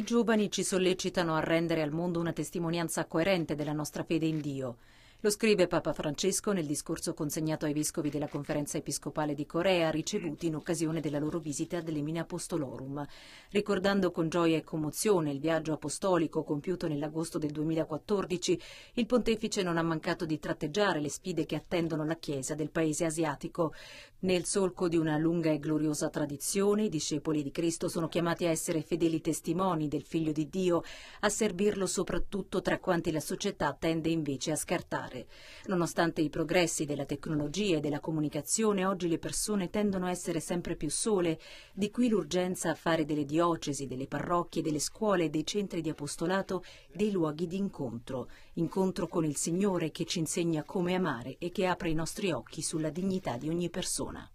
I giovani ci sollecitano a rendere al mondo una testimonianza coerente della nostra fede in Dio, lo scrive Papa Francesco nel discorso consegnato ai vescovi della conferenza episcopale di Corea ricevuti in occasione della loro visita delle mine apostolorum, ricordando con gioia e commozione il viaggio apostolico compiuto nell'agosto del 2014, il pontefice non ha mancato di tratteggiare le sfide che attendono la Chiesa del paese asiatico. Nel solco di una lunga e gloriosa tradizione, i discepoli di Cristo sono chiamati a essere fedeli testimoni del Figlio di Dio, a servirlo soprattutto tra quanti la società tende invece a scartare fare. Nonostante i progressi della tecnologia e della comunicazione, oggi le persone tendono a essere sempre più sole, di qui l'urgenza a fare delle diocesi, delle parrocchie, delle scuole, dei centri di apostolato dei luoghi di incontro, incontro con il Signore che ci insegna come amare e che apre i nostri occhi sulla dignità di ogni persona.